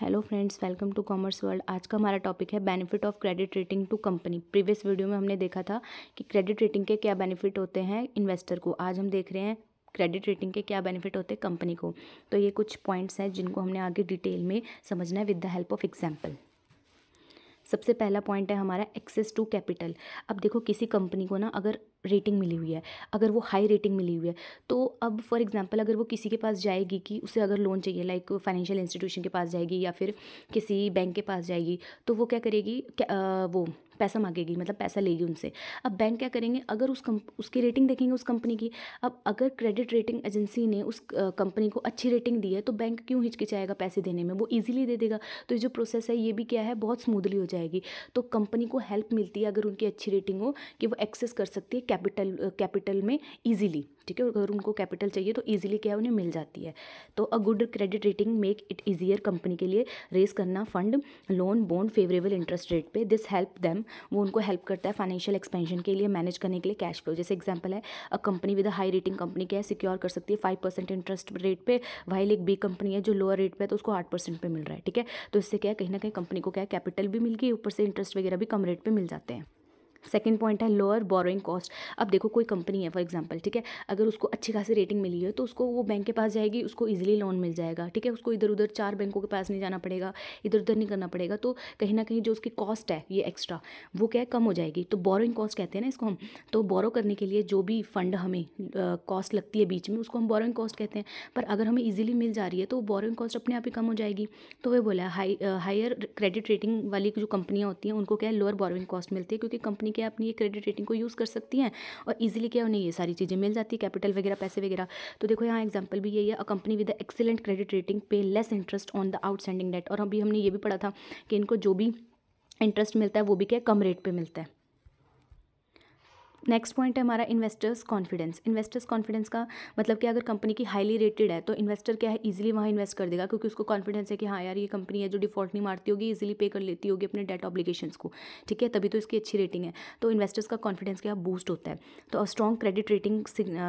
hello friends welcome to commerce world आज का हमारा टॉपिक है benefit of credit rating to company previous video में हमने देखा था कि क्रेडिट रेटिंग के क्या बेनिफिट होते हैं इन्वेस्टर को आज हम देख रहे हैं क्रेडिट रेटिंग के क्या बेनिफिट होते हैं कंपनी को तो ये कुछ पॉइंट्स हैं जिनको हमने आगे डिटेल में समझना है with the help of example सबसे पहला पॉइंट है हमारा एक्सेस टू कैपिटल अब देखो किसी कंपनी को ना अगर रेटिंग मिली हुई है अगर वो हाई रेटिंग मिली हुई है तो अब फॉर एग्जांपल अगर वो किसी के पास जाएगी कि उसे अगर लोन चाहिए लाइक फाइनेंशियल इंस्टीट्यूशन के पास जाएगी या फिर किसी बैंक के पास जाएगी तो वो क्या करेगी क्या, आ, वो पैसा मांगेगी मतलब पैसा लेगी उनसे अब बैंक क्या करेंगे अगर उस कम उसकी रेटिंग देखेंगे उस कंपनी की अब अगर क्रेडिट रेटिंग एजेंसी ने उस कंपनी को अच्छी रेटिंग दी है तो बैंक क्यों हिचकिचाएगा पैसे देने में वो ईजिली दे देगा तो ये जो प्रोसेस है ये भी क्या है बहुत स्मूदली हो जाएगी तो कंपनी को हेल्प मिलती है अगर उनकी अच्छी रेटिंग हो कि वो एक्सेस कर सकती है कैपिटल कैपिटल में ईजिली ठीक है अगर उनको कैपिटल चाहिए तो ईजिली क्या है उन्हें मिल जाती है तो a good credit rating make it easier company के लिए रेस करना फंड लोन बोन फेवरेबल इंटरेस्ट रेट पर दिस हेल्प दैम वो उनको हेल्प करता है फाइनेंशियल एक्सपेंशन के लिए मैनेज करने के लिए कैश फ्लो जैसे एग्जाम्पल है a company with high rating company क्या है सिक्योर कर सकती है फाइव परसेंट इंटरेस्ट रेट पे वाइल एक बी कंपनी है जो लोअर रेट पे है तो उसको आठ परसेंट पे मिल रहा है ठीक है तो इससे क्या है कहीं ना कहीं कंपनी को क्या है कैपिटल भी मिल गई ऊपर से इंटरेस्ट वगैरह भी कम रेट पर मिल जाते हैं सेकेंड पॉइंट है लोअर बोरोइंग कॉस्ट अब देखो कोई कंपनी है फॉर एग्जाम्पल ठीक है अगर उसको अच्छी खासी रेटिंग मिली है तो उसको वो बैंक के पास जाएगी उसको ईजिली लोन मिल जाएगा ठीक है उसको इधर उधर चार बैंकों के पास नहीं जाना पड़ेगा इधर उधर नहीं करना पड़ेगा तो कहीं ना कहीं जो उसकी कॉस्ट है ये एक्स्ट्रा वो क्या है कम हो जाएगी तो बोरोइंग कॉस्ट कहते हैं ना इसको हम तो बोरो करने के लिए जो भी फंड हमें कॉस्ट लगती है बीच में उसको हम बोरोइंग कॉस्ट कहते हैं पर अगर हमें ईजिली मिल जा रही है तो बोरोइंग कॉस्ट अपने आप ही कम हो जाएगी तो वह बोला हाई हायर क्रेडिट रेटिंग वाली जो कंपनियाँ होती हैं उनको क्या है लोअर बोरोइंग कॉस्ट मिलती है क्योंकि कंपनी क्या अपनी ये क्रेडिट रेटिंग को यूज़ कर सकती हैं और ईजिली क्या उन्हें ये सारी चीज़ें मिल जाती है कैपिटल वगैरह पैसे वगैरह तो देखो यहाँ एग्जाम्पल भी यही है a company with excellent credit rating pay less interest on the outstanding debt और अभी हमने ये भी पढ़ा था कि इनको जो भी इंटरेस्ट मिलता है वो भी क्या कम रेट पे मिलता है नेक्स्ट पॉइंट है हमारा इन्वेस्टर्स कॉन्फिडेंस इन्वेस्टर्स कॉन्फिडेंस का मतलब कि अगर कंपनी की हाईली रेटेड है तो इन्वेस्टर क्या है ईजिली वहाँ इन्वेस्ट कर देगा क्योंकि उसको कॉन्फिडेंस है कि हाँ यार ये कंपनी है जो डिफॉल्ट नहीं मारती होगी ईजिली पे कर लेती होगी अपने डेट ऑब्लिगेशन को ठीक है तभी तो इसकी अच्छी रेटिंग है तो इन्वेस्टर्स का कॉन्फिडेंस क्या बूस्ट होता है तो स्ट्रॉन्ग क्रेडिट रेटिंग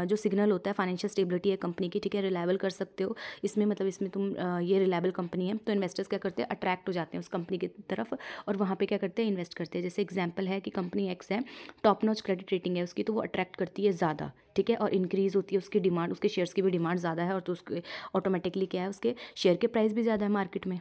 जो सिग्नल होता है फाइनेंशियल स्टेबिलिटी है कंपनी की ठीक है रिलायबल कर सकते हो इसमें मतलब इसमें तुम ये रिलायबल कंपनी है तो इन्वेस्टर्स क्या करते हैं अट्रैक्ट हो जाते हैं उस कंपनी की तरफ और वहाँ पर क्या करते हैं इन्वेस्ट करते हैं जैसे एग्जाम्पल है कि कंपनी एक्स है top notch credit rating rating है उसकी तो वो अट्रैक्ट करती है ज़्यादा ठीक है और इंक्रीज़ होती है उसकी डिमांड उसके शेयर्स की भी डिमांड ज़्यादा है और तो उसके ऑटोमेटिकली क्या है उसके शेयर के प्राइस भी ज़्यादा है मार्केट में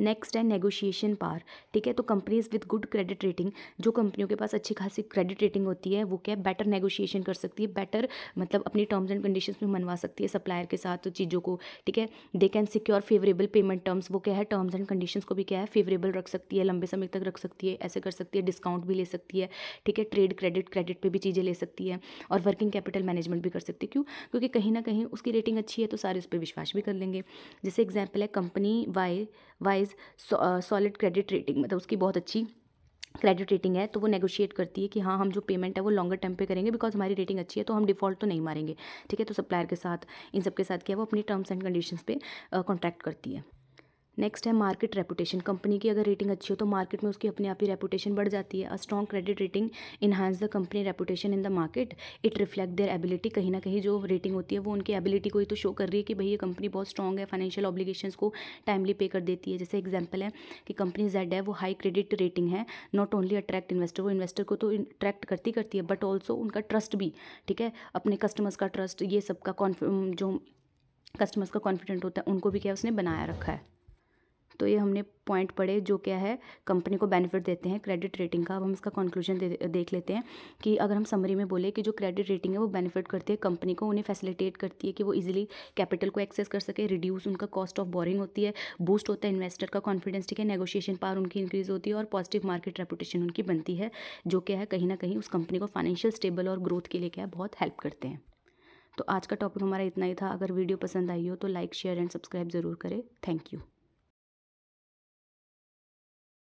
नेक्स्ट है नेगोशिएशन पार ठीक है तो companies with good credit rating जो कंपनियों के पास अच्छी खासी क्रेडिट रेटिंग होती है वो क्या है बेटर नेगोशिएशन कर सकती है बेटर मतलब अपनी टर्म्स एंड कंडीशन में मनवा सकती है सप्लायर के साथ तो चीज़ों को ठीक है they can secure favourable payment terms वो क्या है टर्म्स एंड कंडीशन को भी क्या है फेवरेबल रख सकती है लंबे समय तक रख सकती है ऐसे कर सकती है डिस्काउंट भी ले सकती है ठीक है ट्रेड क्रेडिट क्रेडिट पर भी चीज़ें ले सकती है और वर्किंग कैपिटल मैनेजमेंट भी कर सकती है क्यों क्योंकि कहीं ना कहीं उसकी रेटिंग अच्छी है तो सारे उस पर विश्वास भी कर लेंगे जैसे एग्जाम्पल है company Y Y wise solid credit rating मतलब उसकी बहुत अच्छी क्रेडिट रेटिंग है तो वो नेगोशिएट करती है कि हाँ हम जो पेमेंट है वो लॉन्गर टर्म पे करेंगे बिकॉज हमारी रेटिंग अच्छी है तो हम डिफॉल्ट तो नहीं मारेंगे ठीक है तो सप्लायर के साथ इन सब के साथ क्या है वो अपनी टर्म्स एंड कंडीशंस पे कॉन्ट्रैक्ट uh, करती है नेक्स्ट है मार्केट रेपुटेशन कंपनी की अगर रेटिंग अच्छी हो तो मार्केट में उसकी अपने आप ही रेपुटेशन बढ़ जाती है a strong credit rating enhance the company reputation in the market it reflect their ability कहीं ना कहीं जो रेटिंग होती है वो उनकी एबिलिटी को ही तो शो कर रही है कि भाई ये कंपनी बहुत स्ट्रॉग है फाइनेंशियल ऑब्लीगेशन को टाइमली पे कर देती है जैसे एग्जाम्पल है कि कंपनी जेड है वो हाई क्रेडिट रेटिंग है नॉट ओनली अट्रैक्ट इन्वेस्टर वो इन्वेस्टर को तो अट्रैक्ट करती करती है बट ऑल्सो उनका ट्रस्ट भी ठीक है अपने कस्टमर्स का ट्रस्ट ये सबका कॉन्फ जो कस्टमर्स का कॉन्फिडेंट होता है उनको भी क्या उसने बनाया रखा है तो ये हमने पॉइंट पढ़े जो क्या है कंपनी को बेनिफिट देते हैं क्रेडिट रेटिंग का अब हम इसका कंक्लूजन दे, देख लेते हैं कि अगर हम समरी में बोले कि जो क्रेडिट रेटिंग है वो बेनिफिट करती है कंपनी को उन्हें फैसिलिटेट करती है कि वो इजीली कैपिटल को एक्सेस कर सके रिड्यूस उनका कॉस्ट ऑफ बोरिंग होती है बूस्ट होता है इन्वेस्टर का कॉन्फिडेंस ठीक है नेगोशिएशन पावर उनकी इंक्रीज होती है और पॉजिटिव मार्केट रेपुटेशन उनकी बनती है जो क्या है कहीं ना कहीं उस कंपनी को फाइनेंशियल स्टेबल और ग्रोथ के लिए क्या है बहुत हेल्प करते हैं तो आज का टॉपिक हमारा इतना ही था अगर वीडियो पसंद आई हो तो लाइक शेयर एंड सब्सक्राइब ज़रूर करें थैंक यू